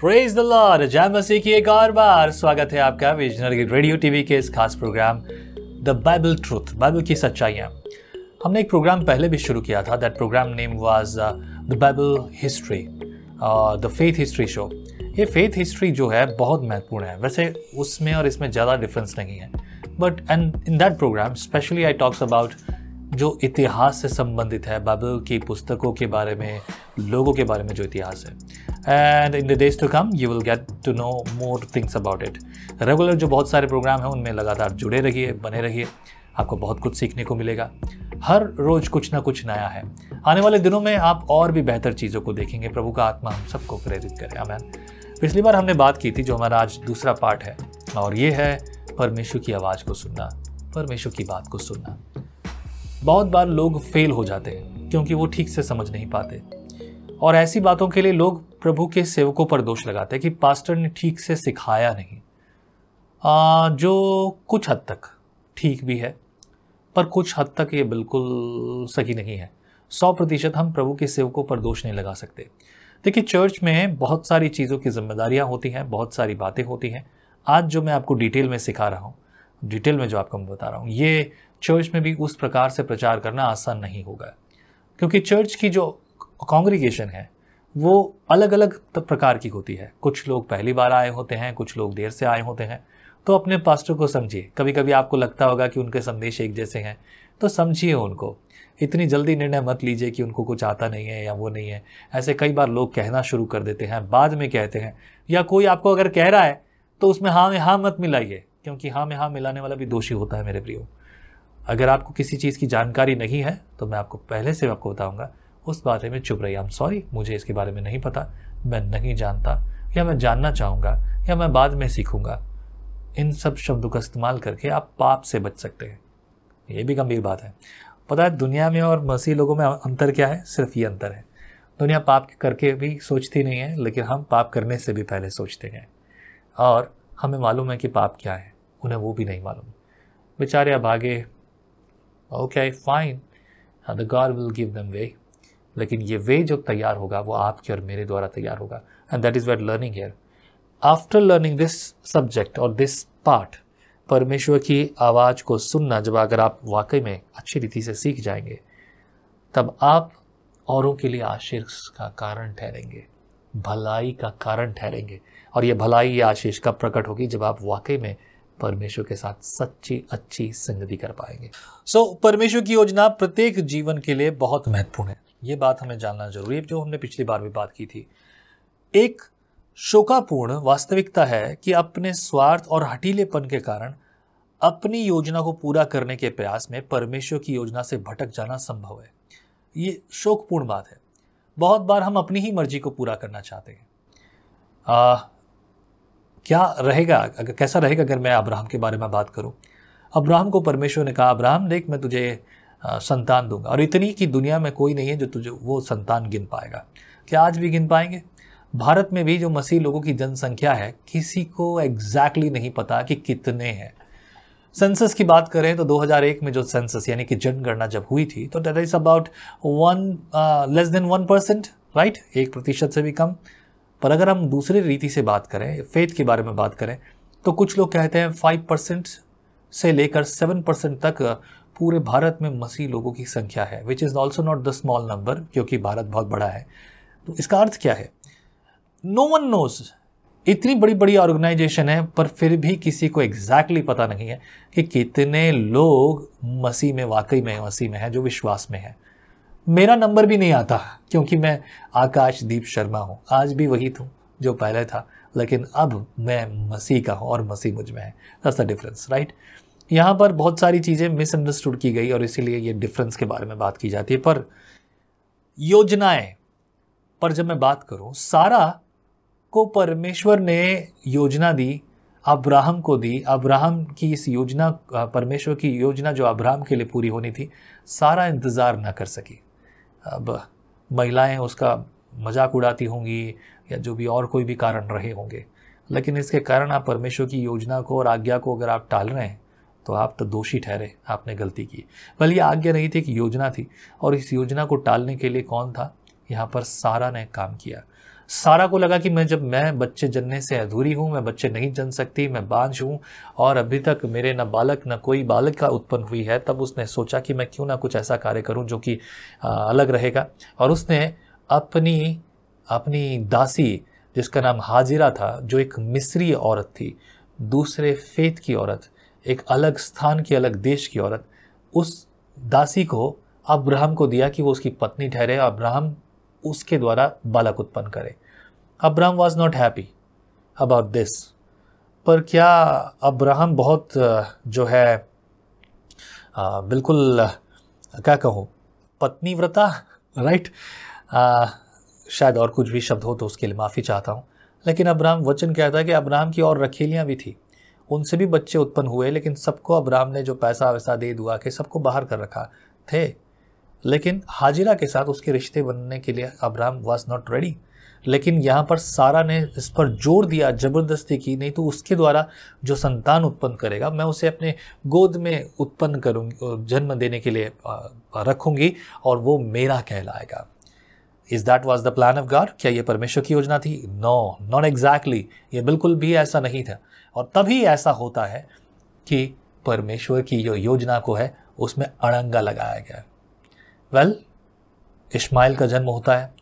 praise the Lord जय मसीह की एक और बार स्वागत है आपका विजनर रेडियो टीवी के इस खास programme the Bible truth Bible की सच्चाइयाँ हमने एक प्रोग्राम पहले भी शुरू किया था that programme name was the Bible history the faith history show ये फेथ हिस्ट्री जो है बहुत महत्वपूर्ण है वैसे उसमें और इसमें ज़्यादा डिफरेंस नहीं है but and in that programme specially I talks about जो इतिहास से संबंधित है बाइबल की पुस्तकों के बारे में लोगों के बारे में जो इतिहास है and in the days to come you will get to know more things about it regular जो बहुत सारे प्रोग्राम हैं उनमें लगातार जुड़े रहिए बने रहिए आपको बहुत कुछ सीखने को मिलेगा हर रोज़ कुछ ना कुछ नया है आने वाले दिनों में आप और भी बेहतर चीज़ों को देखेंगे प्रभु का आत्मा हम सबको प्रेरित करे अमैन पिछली बार हमने बात की थी जो हमारा आज दूसरा पार्ट है और ये है परमेश्वर की आवाज़ को सुनना परमेश्वर की बात को सुनना बहुत बार लोग फेल हो जाते हैं क्योंकि वो ठीक से समझ नहीं पाते और ऐसी बातों के लिए लोग प्रभु के सेवकों पर दोष लगाते हैं कि पास्टर ने ठीक से सिखाया नहीं आ, जो कुछ हद तक ठीक भी है पर कुछ हद तक ये बिल्कुल सही नहीं है सौ प्रतिशत हम प्रभु के सेवकों पर दोष नहीं लगा सकते देखिए चर्च में बहुत सारी चीज़ों की जिम्मेदारियाँ होती हैं बहुत सारी बातें होती हैं आज जो मैं आपको डिटेल में सिखा रहा हूँ डिटेल में जो आपको मैं बता रहा हूँ ये चर्च में भी उस प्रकार से प्रचार करना आसान नहीं होगा क्योंकि चर्च की जो कॉन्ग्रीगेशन है वो अलग अलग प्रकार की होती है कुछ लोग पहली बार आए होते हैं कुछ लोग देर से आए होते हैं तो अपने पास्टर को समझिए कभी कभी आपको लगता होगा कि उनके संदेश एक जैसे हैं तो समझिए उनको इतनी जल्दी निर्णय मत लीजिए कि उनको कुछ आता नहीं है या वो नहीं है ऐसे कई बार लोग कहना शुरू कर देते हैं बाद में कहते हैं या कोई आपको अगर कह रहा है तो उसमें हाँ में हाँ मत मिलाइए क्योंकि हाँ में हाँ मिलाने वाला भी दोषी होता है मेरे प्रियो अगर आपको किसी चीज़ की जानकारी नहीं है तो मैं आपको पहले से आपको बताऊँगा उस बारे में चुप रही आई एम सॉरी मुझे इसके बारे में नहीं पता मैं नहीं जानता या मैं जानना चाहूँगा या मैं बाद में सीखूँगा इन सब शब्दों का इस्तेमाल करके आप पाप से बच सकते हैं ये भी गंभीर बात है पता है दुनिया में और मसीह लोगों में अंतर क्या है सिर्फ ये अंतर है दुनिया पाप करके भी सोचती नहीं है लेकिन हम पाप करने से भी पहले सोचते हैं और हमें मालूम है कि पाप क्या है उन्हें वो भी नहीं मालूम बेचारे अब आगे okay fine the God will give them way लेकिन ये वे जो तैयार होगा वो आपके और मेरे द्वारा तैयार होगा and that is what learning here after learning this subject और दिस पार्ट परमेश्वर की आवाज़ को सुनना जब अगर आप वाकई में अच्छी रीति से सीख जाएंगे तब आप औरों के लिए आशीष का कारण ठहरेंगे भलाई का कारण ठहरेंगे और ये भलाई या आशीष का प्रकट होगी जब आप वाकई में परमेश्वर के साथ सच्ची अच्छी संगति कर पाएंगे सो so, परमेश्वर की योजना प्रत्येक जीवन के लिए बहुत महत्वपूर्ण है ये बात हमें जानना जरूरी है जो हमने पिछली बार भी बात की थी एक शोकापूर्ण वास्तविकता है कि अपने स्वार्थ और हटीलेपन के कारण अपनी योजना को पूरा करने के प्रयास में परमेश्वर की योजना से भटक जाना संभव है ये शोकपूर्ण बात है बहुत बार हम अपनी ही मर्जी को पूरा करना चाहते हैं क्या रहेगा अगर कैसा रहेगा अगर मैं अब्राहम के बारे में बात करूं अब्राहम को परमेश्वर ने कहा अब्राहम देख मैं तुझे संतान दूंगा और इतनी कि दुनिया में कोई नहीं है जो तुझे वो संतान गिन पाएगा क्या आज भी गिन पाएंगे भारत में भी जो मसीह लोगों की जनसंख्या है किसी को एग्जैक्टली exactly नहीं पता कि कितने हैं सेंसस की बात करें तो 2001 में जो सेंसस यानी कि जनगणना जब हुई थी तो that is about one less than one percent right एक प्रतिशत से भी कम पर अगर हम दूसरे रीति से बात करें फेथ के बारे में बात करें तो कुछ लोग कहते हैं फाइव परसेंट से लेकर सेवन परसेंट तक पूरे भारत में मसीह लोगों की संख्या है which is also not the small number क्योंकि भारत बहुत बड़ा है तो इसका अर्थ क्या है नो वन नोज इतनी बड़ी बड़ी ऑर्गेनाइजेशन है पर फिर भी किसी को एग्जैक्टली exactly पता नहीं है कि कितने लोग मसीह में वाकई में मसीह में हैं जो विश्वास में हैं मेरा नंबर भी नहीं आता क्योंकि मैं आकाशदीप शर्मा हूँ आज भी वही हूँ जो पहले था लेकिन अब मैं मसीह का हूँ और मसीह मुझ में है दस द डिफरेंस राइट यहाँ पर बहुत सारी चीज़ें मिसअंडरस्टूड की गई और इसीलिए ये डिफरेंस के बारे में बात की जाती है पर योजनाएं पर जब मैं बात करूँ सारा को परमेश्वर ने योजना दी अब्राहम को दी अब्राहम की इस योजना परमेश्वर की योजना जो अब्राहम के लिए पूरी होनी थी सारा इंतज़ार ना कर सकी अब महिलाएं उसका मजाक उड़ाती होंगी या जो भी और कोई भी कारण रहे होंगे लेकिन इसके कारण आप परमेश्वर की योजना को और आज्ञा को अगर आप टाल रहे हैं तो आप तो दोषी ठहरे आपने गलती की भले ये आज्ञा नहीं थी कि योजना थी और इस योजना को टालने के लिए कौन था यहाँ पर सारा ने काम किया सारा को लगा कि मैं जब मैं बच्चे जनने से अधूरी हूँ मैं बच्चे नहीं जन सकती मैं बांझ हूँ और अभी तक मेरे ना बालक न कोई बालक का उत्पन्न हुई है तब उसने सोचा कि मैं क्यों ना कुछ ऐसा कार्य करूँ जो कि अलग रहेगा और उसने अपनी अपनी दासी जिसका नाम हाजिरा था जो एक मिस्री औरत थी दूसरे फेत की औरत एक अलग स्थान की अलग देश की औरत उस दासी को अब्राहम को दिया कि वो उसकी पत्नी ठहरे अब्राहम उसके द्वारा बालक उत्पन्न करे Abraham was not happy about this पर क्या अब्राहम बहुत जो है आ, बिल्कुल क्या कहूँ व्रता राइट आ, शायद और कुछ भी शब्द हो तो उसके लिए माफ़ी चाहता हूँ लेकिन अब्राहम वचन कहता है कि अब्राहम की और रखेलियाँ भी थी उनसे भी बच्चे उत्पन्न हुए लेकिन सबको अब्राहम ने जो पैसा वैसा दे दुआ के सबको बाहर कर रखा थे लेकिन हाजिरा के साथ उसके रिश्ते बनने के लिए अब्राहम वॉज नॉट रेडी लेकिन यहाँ पर सारा ने इस पर जोर दिया जबरदस्ती की नहीं तो उसके द्वारा जो संतान उत्पन्न करेगा मैं उसे अपने गोद में उत्पन्न करूँगी जन्म देने के लिए रखूँगी और वो मेरा कहलाएगा is that was the plan of God क्या ये परमेश्वर की योजना थी नो नॉट एग्जैक्टली ये बिल्कुल भी ऐसा नहीं था और तभी ऐसा होता है कि परमेश्वर की जो योजना को है उसमें अड़ंगा लगाया गया है वेल इस्माइल का जन्म होता है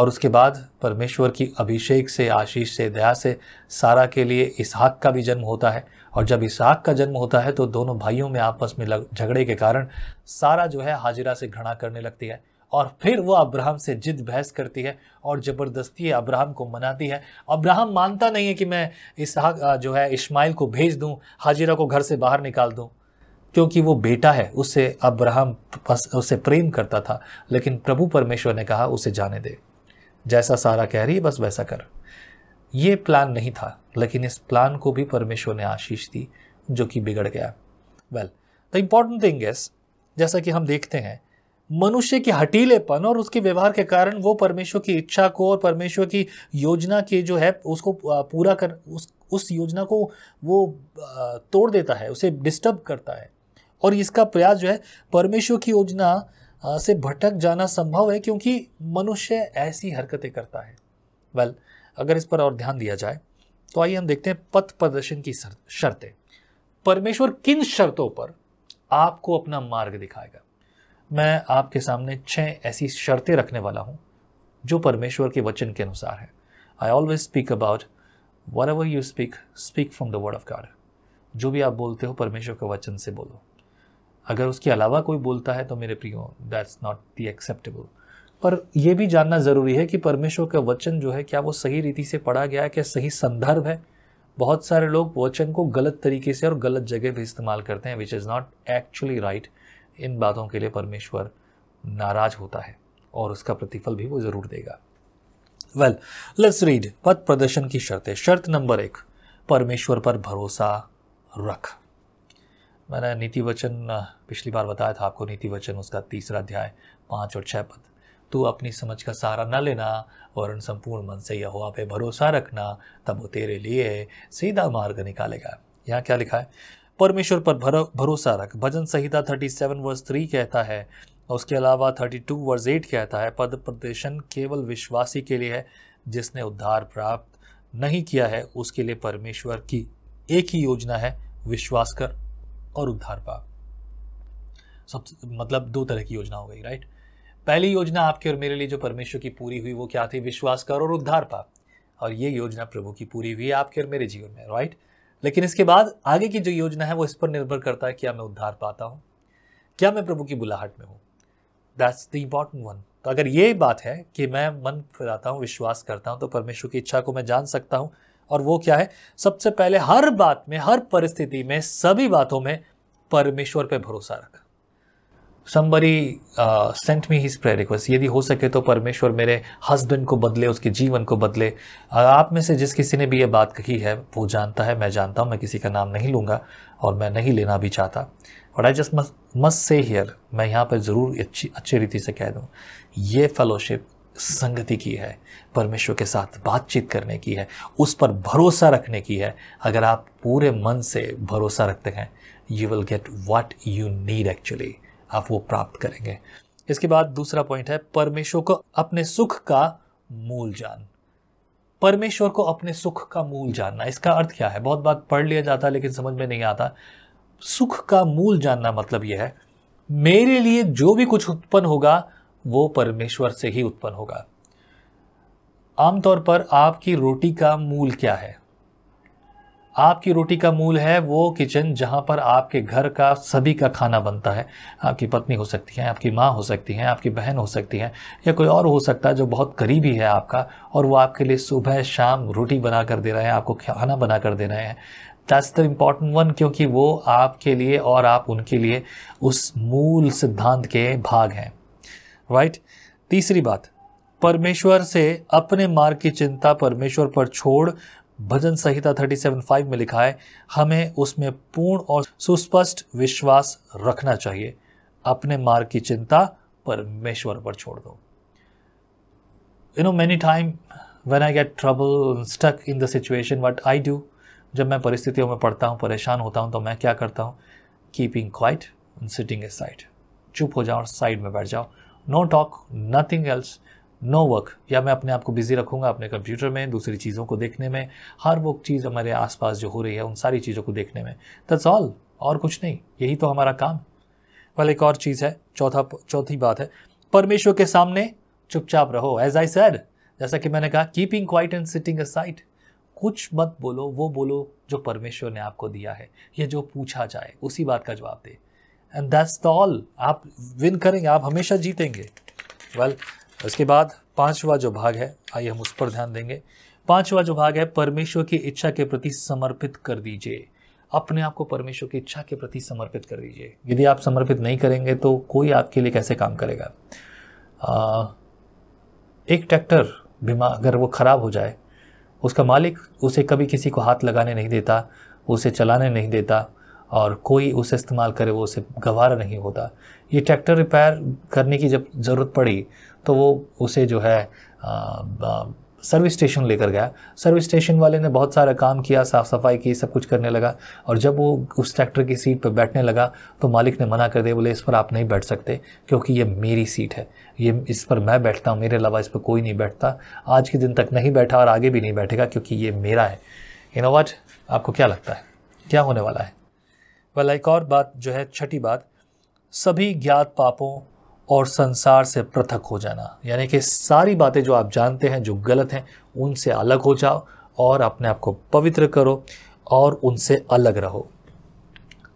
और उसके बाद परमेश्वर की अभिषेक से आशीष से दया से सारा के लिए इसहाक का भी जन्म होता है और जब इसहाक का जन्म होता है तो दोनों भाइयों में आपस में झगड़े के कारण सारा जो है हाजिरा से घृणा करने लगती है और फिर वो अब्राहम से जिद बहस करती है और ज़बरदस्ती अब्राहम को मनाती है अब्राहम मानता नहीं है कि मैं इसहाक जो है इस्माइल को भेज दूँ हाजिरा को घर से बाहर निकाल दूँ क्योंकि वो बेटा है उससे अब्राहम उससे प्रेम करता था लेकिन प्रभु परमेश्वर ने कहा उसे जाने दे जैसा सारा कह रही है बस वैसा कर ये प्लान नहीं था लेकिन इस प्लान को भी परमेश्वर ने आशीष दी जो कि बिगड़ गया well the important thing is जैसा कि हम देखते हैं मनुष्य के हटीलेपन और उसके व्यवहार के कारण वो परमेश्वर की इच्छा को और परमेश्वर की योजना के जो है उसको पूरा कर उस उस योजना को वो तोड़ देता है उसे डिस्टर्ब करता है और इसका प्रयास जो है परमेश्वर की योजना से भटक जाना संभव है क्योंकि मनुष्य ऐसी हरकतें करता है वेल well, अगर इस पर और ध्यान दिया जाए तो आइए हम देखते हैं पथ प्रदर्शन की शर्तें परमेश्वर किन शर्तों पर आपको अपना मार्ग दिखाएगा मैं आपके सामने छह ऐसी शर्तें रखने वाला हूं जो परमेश्वर के वचन के अनुसार है I always speak about wherever you speak speak from the word of God जो भी आप बोलते हो परमेश्वर के वचन से बोलो अगर उसके अलावा कोई बोलता है तो मेरे प्रियो दैट्स नॉट दी एक्सेप्टेबल पर यह भी जानना ज़रूरी है कि परमेश्वर का वचन जो है क्या वो सही रीति से पढ़ा गया है क्या सही संदर्भ है बहुत सारे लोग वचन को गलत तरीके से और गलत जगह पर इस्तेमाल करते हैं which is not actually right इन बातों के लिए परमेश्वर नाराज होता है और उसका प्रतिफल भी वो ज़रूर देगा वेल लेट्स रीड पद प्रदर्शन की शर्तें शर्त नंबर एक परमेश्वर पर भरोसा रख मैंने नीति वचन पिछली बार बताया था आपको नीति वचन उसका तीसरा अध्याय पाँच और छः पद तू अपनी समझ का सहारा न लेना उन संपूर्ण मन से यहोवा पे भरोसा रखना तब वो तेरे लिए सीधा मार्ग निकालेगा यहाँ क्या लिखा है परमेश्वर पर भरो, भरोसा रख भजन संहिता थर्टी सेवन वर्स थ्री कहता है उसके अलावा थर्टी टू वर्ष एट कहता है पद प्रदर्शन केवल विश्वासी के लिए है जिसने उद्धार प्राप्त नहीं किया है उसके लिए परमेश्वर की एक ही योजना है विश्वास कर और उद्धार पा सब मतलब दो तरह की योजना हो गई राइट पहली योजना आपके और मेरे लिए जो परमेश्वर की पूरी हुई वो क्या थी विश्वास कर और उद्धार पा और ये योजना प्रभु की पूरी हुई आपके और मेरे जीवन में राइट लेकिन इसके बाद आगे की जो योजना है वो इस पर निर्भर करता है क्या मैं उद्धार पाता हूँ क्या मैं प्रभु की बुलाहट में हूँ दैट्स द इम्पॉर्टेंट वन तो अगर ये बात है कि मैं मन फिराता हूँ विश्वास करता हूँ तो परमेश्वर की इच्छा को मैं जान सकता हूँ और वो क्या है सबसे पहले हर बात में हर परिस्थिति में सभी बातों में परमेश्वर पे भरोसा रख somebody sent me his prayer request यदि हो सके तो परमेश्वर मेरे हस्बैंड को बदले उसके जीवन को बदले uh, आप में से जिस किसी ने भी ये बात कही है वो जानता है मैं जानता हूँ मैं किसी का नाम नहीं लूँगा और मैं नहीं लेना भी चाहता और I just must say here मैं यहाँ पर ज़रूर अच्छी अच्छी रीति से कह दूँ ये फेलोशिप संगति की है परमेश्वर के साथ बातचीत करने की है उस पर भरोसा रखने की है अगर आप पूरे मन से भरोसा रखते हैं you will get what you need actually आप वो प्राप्त करेंगे इसके बाद दूसरा पॉइंट है परमेश्वर को अपने सुख का मूल जान परमेश्वर को अपने सुख का मूल जानना इसका अर्थ क्या है बहुत बात पढ़ लिया जाता है लेकिन समझ में नहीं आता सुख का मूल जानना मतलब यह है मेरे लिए जो भी कुछ उत्पन्न होगा वो परमेश्वर से ही उत्पन्न होगा आमतौर पर आपकी रोटी का मूल क्या है आपकी रोटी का मूल है वो किचन जहाँ पर आपके घर का सभी का खाना बनता है आपकी पत्नी हो सकती है आपकी माँ हो सकती है आपकी बहन हो सकती है या कोई और हो सकता है जो बहुत करीबी है आपका और वो आपके लिए सुबह शाम रोटी बना कर दे रहे हैं आपको खाना बना कर दे रहे हैं दैट्स द इम्पॉर्टेंट वन क्योंकि वो आपके लिए और आप उनके लिए उस मूल सिद्धांत के भाग हैं राइट तीसरी बात परमेश्वर से अपने मार्ग की चिंता परमेश्वर पर छोड़ भजन संहिता 37.5 में लिखा है हमें उसमें पूर्ण और सुस्पष्ट विश्वास रखना चाहिए अपने मार्ग की चिंता परमेश्वर पर छोड़ दो you know many time when I get trouble stuck in the situation what I do जब मैं परिस्थितियों में पढ़ता हूँ परेशान होता हूँ तो मैं क्या करता हूँ keeping quiet sitting aside चुप हो जाओ और साइड में बैठ जाओ no talk nothing else no work या मैं अपने आप को बिज़ी रखूँगा अपने कंप्यूटर में दूसरी चीज़ों को देखने में हर वो चीज़ हमारे आसपास जो हो रही है उन सारी चीज़ों को देखने में दट्स ऑल और कुछ नहीं यही तो हमारा काम वाले एक और चीज़ है चौथा चौथी बात है परमेश्वर के सामने चुपचाप रहो एज आई सैड जैसा कि मैंने कहा keeping quiet and sitting aside कुछ मत बोलो वो बोलो जो परमेश्वर ने आपको दिया है या जो पूछा जाए उसी बात का जवाब दे एंड दैट्स द ऑल आप विन करेंगे आप हमेशा जीतेंगे वेल well, उसके बाद पांचवा जो भाग है आइए हम उस पर ध्यान देंगे पांचवा जो भाग है परमेश्वर की इच्छा के प्रति समर्पित कर दीजिए अपने आप को परमेश्वर की इच्छा के प्रति समर्पित कर दीजिए यदि आप समर्पित नहीं करेंगे तो कोई आपके लिए कैसे काम करेगा आ, एक ट्रैक्टर बीमा अगर वो ख़राब हो जाए उसका मालिक उसे कभी किसी को हाथ लगाने नहीं देता उसे चलाने नहीं देता और कोई उसे इस्तेमाल करे वो उसे गवारा नहीं होता ये ट्रैक्टर रिपेयर करने की जब ज़रूरत पड़ी तो वो उसे जो है आ, आ, सर्विस स्टेशन लेकर गया सर्विस स्टेशन वाले ने बहुत सारा काम किया साफ़ सफाई की सब कुछ करने लगा और जब वो उस ट्रैक्टर की सीट पर बैठने लगा तो मालिक ने मना कर दिया बोले इस पर आप नहीं बैठ सकते क्योंकि ये मेरी सीट है ये इस पर मैं बैठता हूँ मेरे अलावा इस पर कोई नहीं बैठता आज के दिन तक नहीं बैठा और आगे भी नहीं बैठेगा क्योंकि ये मेरा है इनोवाट आपको क्या लगता है क्या होने वाला है वाला एक और बात जो है छठी बात सभी ज्ञात पापों और संसार से पृथक हो जाना यानी कि सारी बातें जो आप जानते हैं जो गलत हैं उनसे अलग हो जाओ और अपने आप को पवित्र करो और उनसे अलग रहो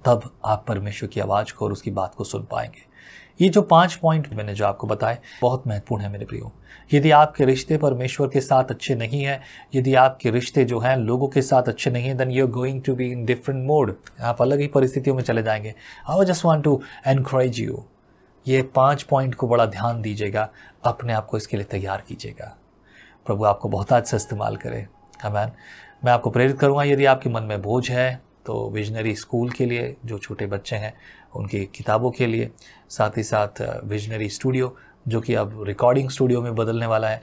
तब आप परमेश्वर की आवाज़ को और उसकी बात को सुन पाएंगे ये जो पांच पॉइंट मैंने जो आपको बताए बहुत महत्वपूर्ण है मेरे प्रियो यदि आपके रिश्ते परमेश्वर के साथ अच्छे नहीं है यदि आपके रिश्ते जो हैं लोगों के साथ अच्छे नहीं है then you are going to be in different mode आप अलग ही परिस्थितियों में चले जाएंगे I just want to encourage you ये पाँच पॉइंट को बड़ा ध्यान दीजिएगा अपने आप को इसके लिए तैयार कीजिएगा प्रभु आपको बहुत आज अच्छा से इस्तेमाल करे हमैन मैं आपको प्रेरित करूँगा यदि आपके मन में बोझ है तो विजनरी स्कूल के लिए जो छोटे बच्चे हैं उनकी किताबों के लिए साथ ही साथ विजनरी स्टूडियो जो कि अब रिकॉर्डिंग स्टूडियो में बदलने वाला है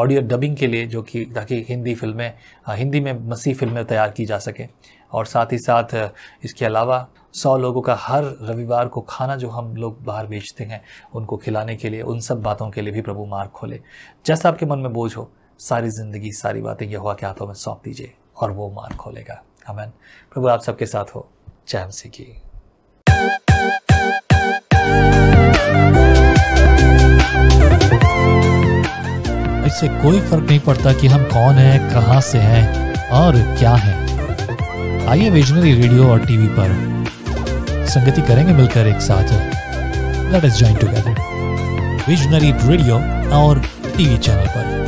ऑडियो डबिंग के लिए जो कि ताकि हिंदी फिल्में हिंदी में मसीह फिल्में तैयार की जा सकें और साथ ही साथ इसके अलावा सौ लोगों का हर रविवार को खाना जो हम लोग बाहर बेचते हैं उनको खिलाने के लिए उन सब बातों के लिए भी प्रभु मार्ग खोले जैसा आपके मन में बोझ हो सारी ज़िंदगी सारी बातें यह हुआ के हाथों में सौंप दीजिए और वो मार्ग खोलेगा अमन प्रभु आप सबके साथ हो चैम से की इससे कोई फर्क नहीं पड़ता कि हम कौन हैं कहां से हैं और क्या हैं आइए विजनरी रेडियो और टीवी पर संगति करेंगे मिलकर एक साथ let us join together visionary radio और टीवी चैनल पर